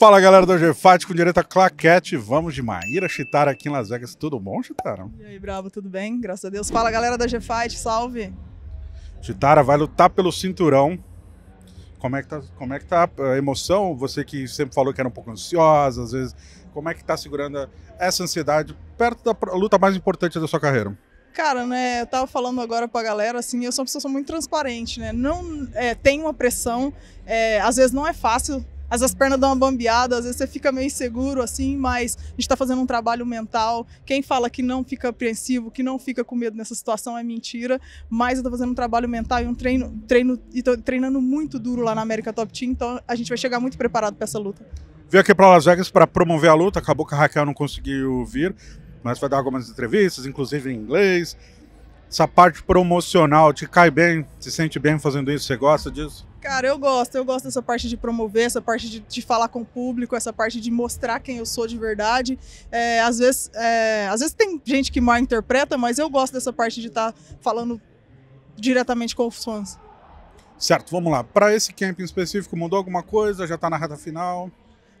Fala galera do é GFAT com direito a claquete, vamos de Maíra Chitara aqui em Las Vegas. Tudo bom, Chitara? E aí, Bravo, tudo bem? Graças a Deus. Fala galera da é GFAT, salve! Chitara vai lutar pelo cinturão. Como é, que tá, como é que tá a emoção? Você que sempre falou que era um pouco ansiosa, às vezes. Como é que tá segurando essa ansiedade perto da luta mais importante da sua carreira? Cara, né, eu tava falando agora pra galera, assim, eu sou uma pessoa muito transparente, né? Não, é, tem uma pressão, é, às vezes não é fácil às vezes as pernas dão uma bambeada, às vezes você fica meio inseguro, assim, mas a gente está fazendo um trabalho mental. Quem fala que não fica apreensivo, que não fica com medo nessa situação é mentira, mas eu estou fazendo um trabalho mental e um treino, treino e tô treinando muito duro lá na América Top Team, então a gente vai chegar muito preparado para essa luta. Veio aqui para Las Vegas para promover a luta, acabou que a Raquel não conseguiu vir, mas vai dar algumas entrevistas, inclusive em inglês essa parte promocional te cai bem? Se sente bem fazendo isso? Você gosta disso? Cara, eu gosto. Eu gosto dessa parte de promover, essa parte de, de falar com o público, essa parte de mostrar quem eu sou de verdade. É, às, vezes, é, às vezes tem gente que mal interpreta, mas eu gosto dessa parte de estar tá falando diretamente com os fãs. Certo, vamos lá. Para esse camping específico, mudou alguma coisa? Já está na reta final?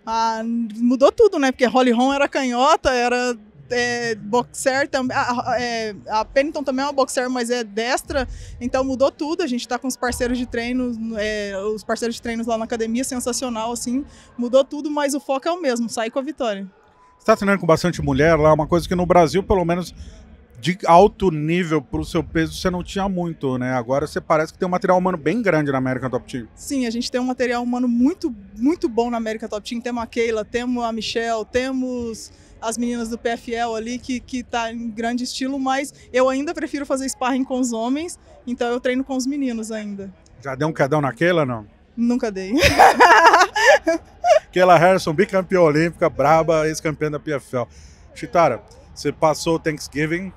Ah, mudou tudo, né? Porque Holly Ron era canhota, era é, boxer também. A, é, a, Pennington também é uma boxer, mas é destra. Então mudou tudo. A gente está com os parceiros de treinos, é, os parceiros de treinos lá na academia, sensacional, assim. Mudou tudo, mas o foco é o mesmo, sair com a vitória. Você está treinando com bastante mulher lá, uma coisa que no Brasil, pelo menos de alto nível para o seu peso você não tinha muito, né? Agora você parece que tem um material humano bem grande na América Top Team. Sim, a gente tem um material humano muito, muito bom na América Top Team. Temos a Keila, temos a Michelle, temos as meninas do PFL ali, que, que tá em grande estilo, mas eu ainda prefiro fazer sparring com os homens, então eu treino com os meninos ainda. Já deu um cadão naquela, não? Nunca dei. Keila Harrison, bicampeã olímpica, braba, ex-campeã da PFL. Chitara, você passou o Thanksgiving,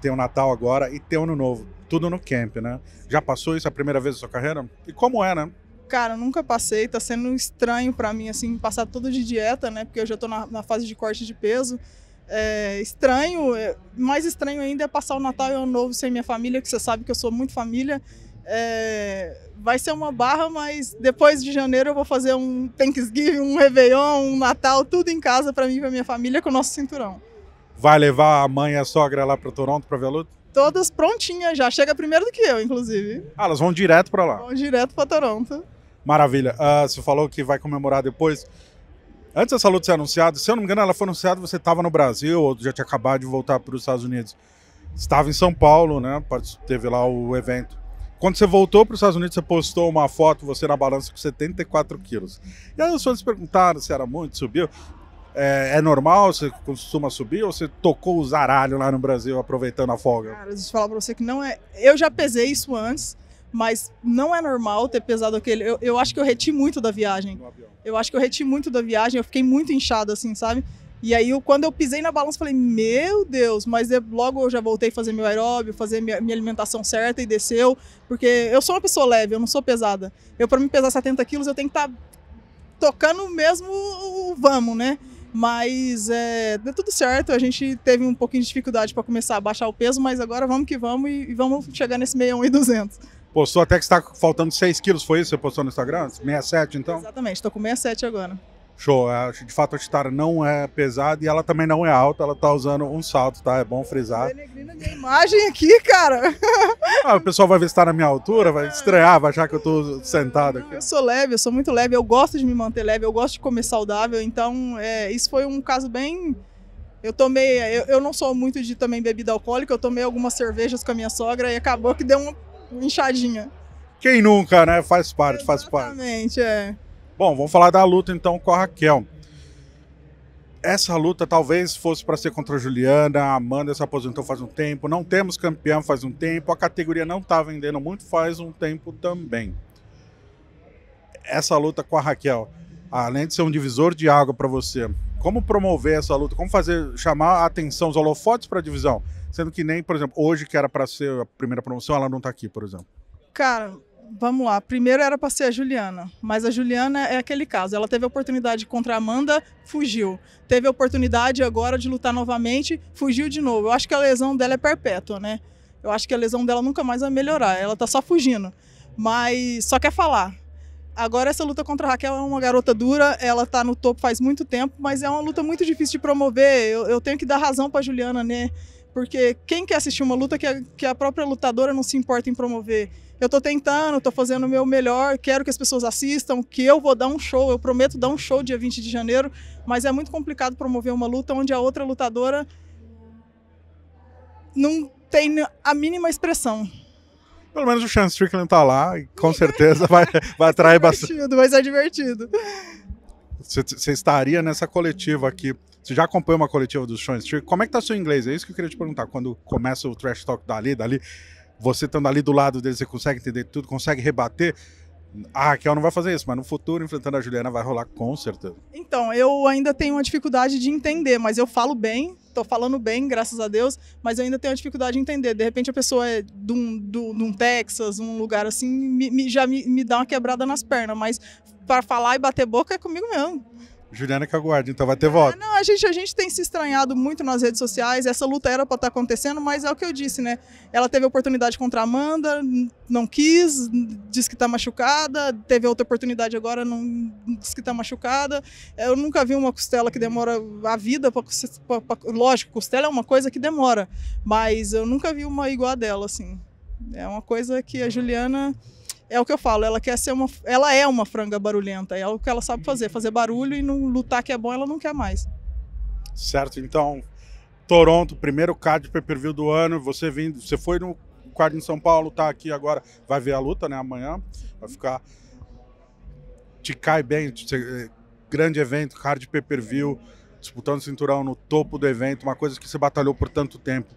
tem o Natal agora e tem o Ano Novo. Tudo no camp, né? Já passou isso é a primeira vez na sua carreira? E como é, né? Cara, nunca passei, tá sendo estranho para mim, assim, passar tudo de dieta, né? Porque eu já tô na, na fase de corte de peso. É estranho, é, mais estranho ainda é passar o Natal e o Ano Novo sem minha família, que você sabe que eu sou muito família. É, vai ser uma barra, mas depois de janeiro eu vou fazer um Thanksgiving, um Réveillon, um Natal, tudo em casa para mim e pra minha família com o nosso cinturão. Vai levar a mãe e a sogra lá para Toronto para ver a luta? Todas prontinhas já, chega primeiro do que eu, inclusive. Ah, elas vão direto para lá? Vão direto para Toronto. Maravilha. Uh, você falou que vai comemorar depois. Antes dessa luta ser anunciada, se eu não me engano, ela foi anunciada, você estava no Brasil, ou já tinha acabado de voltar para os Estados Unidos. Estava em São Paulo, né? Teve lá o evento. Quando você voltou para os Estados Unidos, você postou uma foto, você na balança com 74 quilos. E aí os fãs perguntaram se era muito, subiu. É, é, normal? Você costuma subir ou você tocou o zaralho lá no Brasil aproveitando a folga? Cara, eu falar para você que não é. Eu já pesei isso antes mas não é normal ter pesado aquele. Eu, eu acho que eu reti muito da viagem. Eu acho que eu reti muito da viagem, eu fiquei muito inchado, assim, sabe? E aí, eu, quando eu pisei na balança, falei, meu Deus, mas eu, logo eu já voltei a fazer meu aeróbio, fazer minha, minha, alimentação certa e desceu, porque eu sou uma pessoa leve, eu não sou pesada. Eu, para me pesar 70 quilos, eu tenho que estar tá tocando mesmo o vamos, né? Mas é, deu tudo certo, a gente teve um pouquinho de dificuldade para começar a baixar o peso, mas agora vamos que vamos e, e vamos chegar nesse 61 e 200. Postou até que está faltando 6 quilos, foi isso? Você postou no Instagram? 67 então? Exatamente, estou com 67 agora. Show, é, de fato a Chitara não é pesada e ela também não é alta, ela tá usando um salto, tá? É bom frisar. Belegrina de imagem aqui, cara. Ah, o pessoal vai ver se tá na minha altura, vai estrear vai achar que eu tô sentado aqui. Eu sou leve, eu sou muito leve, eu gosto de me manter leve, eu gosto de comer saudável, então é, isso foi um caso bem eu tomei, eu, eu, não sou muito de também bebida alcoólica, eu tomei algumas cervejas com a minha sogra e acabou que deu uma inchadinha. Quem nunca, né? Faz parte, Exatamente, faz parte. Exatamente, é. Bom, vamos falar da luta então com a Raquel. Essa luta talvez fosse para ser contra a Juliana, a Amanda se aposentou faz um tempo, não temos campeão faz um tempo, a categoria não está vendendo muito faz um tempo também. Essa luta com a Raquel, além de ser um divisor de água para você, como promover essa luta? Como fazer chamar a atenção, os holofotes para a divisão? Sendo que nem, por exemplo, hoje que era para ser a primeira promoção, ela não está aqui, por exemplo. Cara, vamos lá. Primeiro era para ser a Juliana, mas a Juliana é aquele caso. Ela teve a oportunidade contra a Amanda, fugiu. Teve a oportunidade agora de lutar novamente, fugiu de novo. Eu acho que a lesão dela é perpétua, né? Eu acho que a lesão dela nunca mais vai melhorar. Ela tá só fugindo. Mas só quer falar. Agora essa luta contra a Raquel é uma garota dura, ela está no topo faz muito tempo, mas é uma luta muito difícil de promover. Eu, eu tenho que dar razão para Juliana, né? Porque quem quer assistir uma luta que a, que a própria lutadora não se importa em promover? Eu estou tentando, estou fazendo o meu melhor, quero que as pessoas assistam, que eu vou dar um show, eu prometo dar um show dia 20 de janeiro, mas é muito complicado promover uma luta onde a outra lutadora não tem a mínima expressão. Pelo menos o Sean Strickland tá lá e com certeza vai, vai atrair bastante. Vai ser divertido. Você, você estaria nessa coletiva aqui. Você já acompanha uma coletiva do Sean Strickland? Como é que tá seu inglês? É isso que eu queria te perguntar. Quando começa o trash talk dali, dali, você estando ali do lado dele, você consegue entender tudo, consegue rebater? A Raquel não vai fazer isso, mas no futuro, enfrentando a Juliana, vai rolar com certeza. Então, eu ainda tenho uma dificuldade de entender, mas eu falo bem, tô falando bem, graças a Deus, mas eu ainda tenho uma dificuldade de entender. De repente, a pessoa é de um, de um Texas, um lugar assim, me, me, já me, me dá uma quebrada nas pernas, mas para falar e bater boca é comigo mesmo. Juliana que aguarde, então vai ter voto. É, não, a gente, a gente tem se estranhado muito nas redes sociais, essa luta era para estar tá acontecendo, mas é o que eu disse, né? Ela teve oportunidade contra a Amanda, não quis, diz que está machucada, teve outra oportunidade agora, não diz que está machucada. Eu nunca vi uma costela que demora a vida, pra, pra, pra, lógico, costela é uma coisa que demora, mas eu nunca vi uma igual a dela, assim. É uma coisa que a Juliana é o que eu falo, ela quer ser uma. Ela é uma franga barulhenta, é o que ela sabe fazer, fazer barulho e não lutar que é bom, ela não quer mais. Certo, então, Toronto, primeiro card de pay-per-view do ano, você vindo, você foi no card em São Paulo, tá aqui agora, vai ver a luta, né, amanhã, vai ficar te cai bem, te, grande evento, card de pay-per-view, disputando cinturão no topo do evento, uma coisa que você batalhou por tanto tempo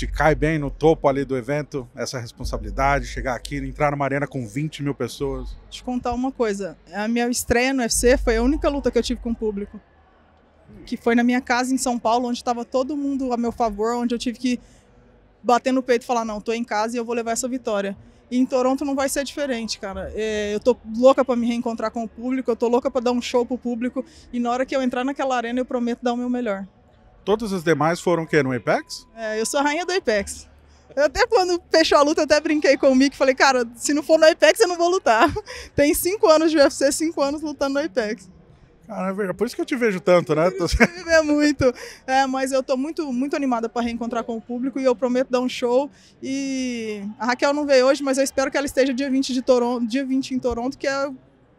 te cai bem no topo ali do evento essa responsabilidade, chegar aqui, entrar numa arena com 20 mil pessoas? Te contar uma coisa: a minha estreia no UFC foi a única luta que eu tive com o público. Que foi na minha casa em São Paulo, onde estava todo mundo a meu favor, onde eu tive que bater no peito e falar: não, tô em casa e eu vou levar essa vitória. E em Toronto não vai ser diferente, cara. É, eu tô louca para me reencontrar com o público, eu tô louca para dar um show pro público. E na hora que eu entrar naquela arena, eu prometo dar o meu melhor. Todas as demais foram o quê? No Apex? É, eu sou a rainha do Apex. Eu até quando fechou a luta, até brinquei com o Mick, falei, cara, se não for no Apex, eu não vou lutar. Tem cinco anos de UFC, cinco anos lutando no Apex. Cara, é é por isso que eu te vejo tanto, né? É muito. É, mas eu tô muito, muito animada para reencontrar com o público e eu prometo dar um show. E a Raquel não veio hoje, mas eu espero que ela esteja dia 20, de Toronto, dia 20 em Toronto, que é,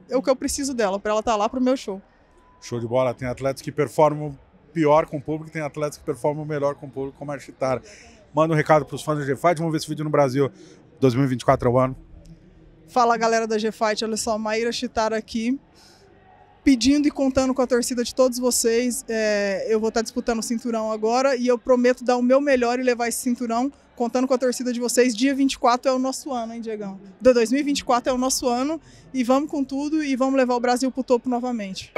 é o que eu preciso dela, para ela estar tá lá pro meu show. Show de bola, tem atletas que performam pior com o público, tem atletas que performam melhor com o público, como a Chitara. Manda um recado para os fãs da G-Fight, vamos ver esse vídeo no Brasil, 2024 é o ano. Fala galera da G-Fight, olha só, Maíra Chitara aqui pedindo e contando com a torcida de todos vocês. É, eu vou estar tá disputando o cinturão agora e eu prometo dar o meu melhor e levar esse cinturão, contando com a torcida de vocês. Dia 24 é o nosso ano, hein, Diegão? 2024 é o nosso ano e vamos com tudo e vamos levar o Brasil para o topo novamente.